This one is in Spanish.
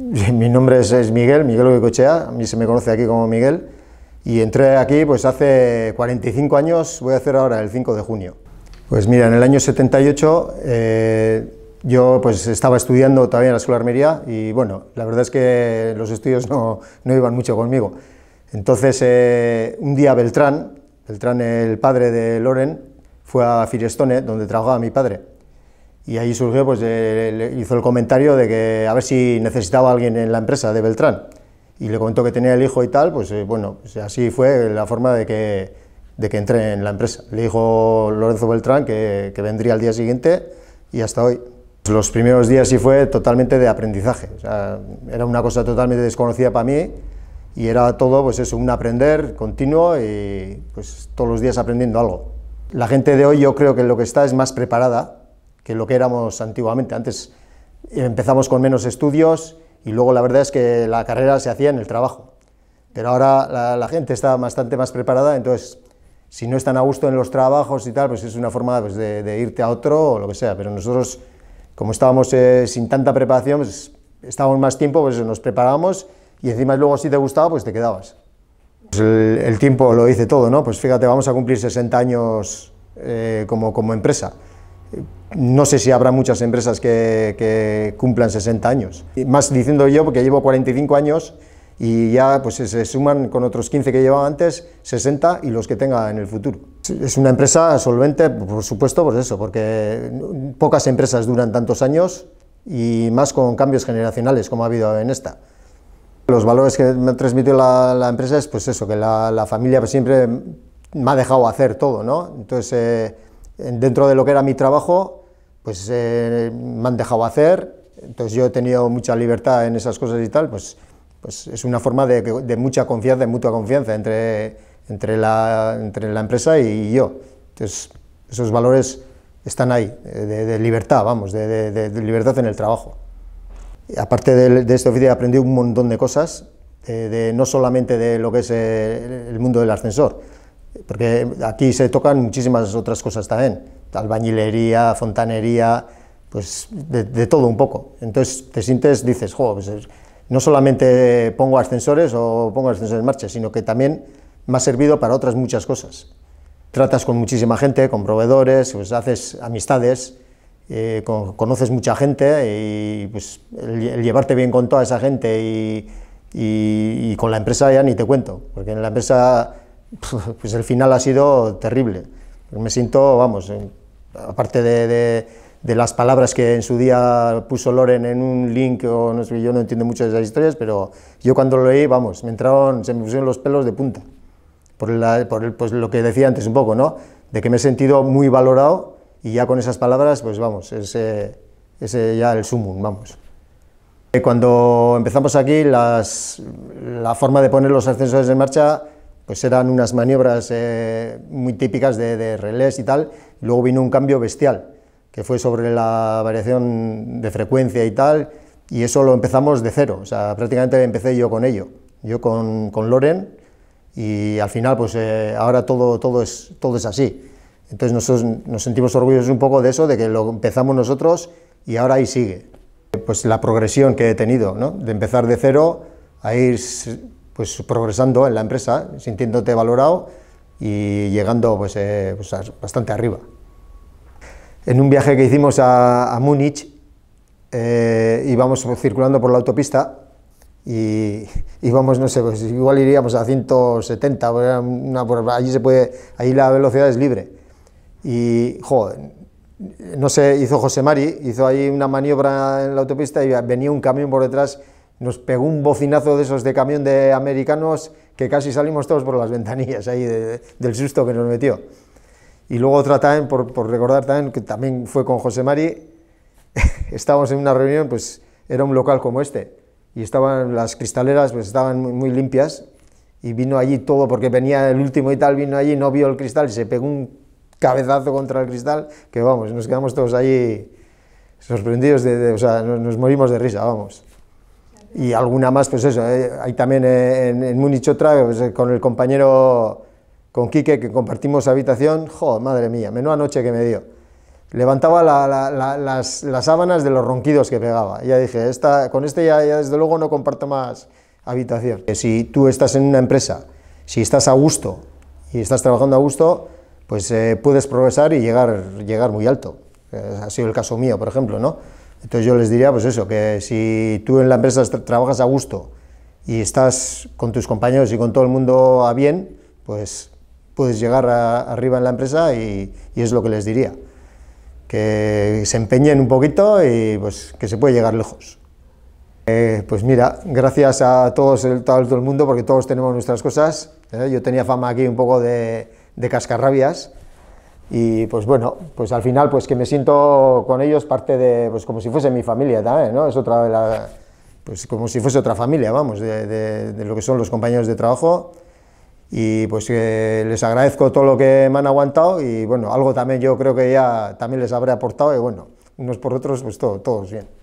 Mi nombre es, Miguel, Miguel Cochea, a mí se me conoce aquí como Miguel, y entré aquí pues hace 45 años, voy a hacer ahora el 5 de junio. Pues mira, en el año 78 eh, yo pues estaba estudiando todavía en la escuela de armería y bueno, la verdad es que los estudios no, iban mucho conmigo. Entonces eh, un día Beltrán, Beltrán el padre de Loren, fue a Firestone, donde trabajaba mi padre y ahí surgió, pues hizo el comentario de que a ver si necesitaba alguien en la empresa de Beltrán. Y le comentó que tenía el hijo y tal, pues eh, bueno, pues, así fue la forma de que, de que entré en la empresa. Le dijo Lorenzo Beltrán que, que vendría al día siguiente y hasta hoy. Los primeros días sí fue totalmente de aprendizaje. era una cosa totalmente desconocida para mí y era todo, pues eso, un aprender continuo y pues todos los días aprendiendo algo. La gente de hoy yo creo que lo que está es más preparada que lo que éramos antiguamente. Antes eh, empezamos con menos estudios y luego la verdad es que la carrera se hacía en el trabajo. Pero ahora la, gente está bastante más preparada, entonces si no están a gusto en los trabajos y tal, pues es una forma pues, de, irte a otro o lo que sea. Pero nosotros, como estábamos eh, sin tanta preparación, pues, estábamos más tiempo, pues nos preparábamos y encima luego si te gustaba, pues te quedabas. Pues el, tiempo lo dice todo, ¿no? Pues fíjate, vamos a cumplir 60 años eh, como, como empresa no sé si habrá muchas empresas que, cumplan 60 años. más diciendo yo, porque llevo 45 años y ya pues se suman con otros 15 que llevaba antes, 60 y los que tenga en el futuro. Es una empresa solvente, por supuesto, pues eso, porque pocas empresas duran tantos años y más con cambios generacionales como ha habido en esta. Los valores que me ha transmitido la, empresa es pues eso, que la, familia siempre me ha dejado hacer todo, ¿no? Entonces, eh, dentro de lo que era mi trabajo, pues eh, me han dejado hacer, entonces yo he tenido mucha libertad en esas cosas y tal, pues, pues es una forma de, mucha confianza, de mutua confianza entre, la, empresa y yo. Entonces esos valores están ahí, eh, de, libertad, vamos, de, libertad en el trabajo. aparte de, este oficio he aprendido un montón de cosas, eh, de, no solamente de lo que es el mundo del ascensor, porque aquí se tocan muchísimas otras cosas también albañilería, fontanería, pues de, todo un poco. Entonces te sientes, dices, jo, pues, eh, no solamente pongo ascensores o pongo ascensores en marcha, sino que también me ha servido para otras muchas cosas. Tratas con muchísima gente, con proveedores, pues haces amistades, eh, conoces mucha gente y pues el, llevarte bien con toda esa gente y, y, y, con la empresa ya ni te cuento, porque en la empresa pues el final ha sido terrible. Me siento, vamos, aparte de, las palabras que en su día puso Loren en un link, o no sé, yo no entiendo mucho de esas historias, pero yo cuando lo leí, vamos, me entraron, se me pusieron los pelos de punta, por, el, pues lo que decía antes un poco, ¿no? De que me he sentido muy valorado y ya con esas palabras, pues vamos, ese, ese ya el sumum, vamos. Eh, cuando empezamos aquí, la forma de poner los ascensores en marcha pues eran unas maniobras eh, muy típicas de, relés y tal. Luego vino un cambio bestial, que fue sobre la variación de frecuencia y tal, y eso lo empezamos de cero. O sea, prácticamente empecé yo con ello, yo con, con Loren, y al final, pues eh, ahora todo, todo, es, todo es así. Entonces nosotros nos sentimos orgullosos un poco de eso, de que lo empezamos nosotros y ahora ahí sigue. Pues la progresión que he tenido, ¿no? De empezar de cero a ir pues progresando en la empresa, sintiéndote valorado y llegando pues, eh, pues bastante arriba. En un viaje que hicimos a, Múnich, eh, íbamos circulando por la autopista y íbamos, no sé, pues, igual iríamos a 170, pues, una, allí se puede, allí la velocidad es libre. Y, jo, no sé, hizo José Mari, hizo ahí una maniobra en la autopista y venía un camión por detrás nos pegó un bocinazo de esos de camión de americanos que casi salimos todos por las ventanillas ahí del susto que nos metió. Y luego otra también, por, recordar también, que también fue con José Mari, estábamos en una reunión, pues era un local como este, y estaban las cristaleras, pues estaban muy, limpias, y vino allí todo, porque venía el último y tal, vino allí, no vio el cristal, y se pegó un cabezazo contra el cristal, que vamos, nos quedamos todos allí sorprendidos, de, o sea, nos morimos de risa, vamos y alguna más, pues eso, eh, hay también eh, en, Munich otra, pues, eh, con el compañero, con Quique, que compartimos habitación, joder, madre mía, menuda noche que me dio. Levantaba las, sábanas de los ronquidos que pegaba. ya dije, esta, con este ya, desde luego no comparto más habitación. Si tú estás en una empresa, si estás a gusto y estás trabajando a gusto, pues puedes progresar y llegar, llegar muy alto. ha sido el caso mío, por ejemplo, ¿no? Entonces yo les diría, pues eso, que si tú en la empresa trabajas a gusto y estás con tus compañeros y con todo el mundo a bien, pues puedes llegar arriba en la empresa y, es lo que les diría. Que se empeñen un poquito y pues que se puede llegar lejos. Eh, pues mira, gracias a todos, el, todo el mundo, porque todos tenemos nuestras cosas. ¿eh? Yo tenía fama aquí un poco de, de cascarrabias, y pues bueno, pues al final pues que me siento con ellos parte de, pues como si fuese mi familia también, ¿no? Es otra pues como si fuese otra familia, vamos, de, de lo que son los compañeros de trabajo y pues que les agradezco todo lo que me han aguantado y bueno, algo también yo creo que ya también les habré aportado y bueno, unos por otros pues todo, todos bien.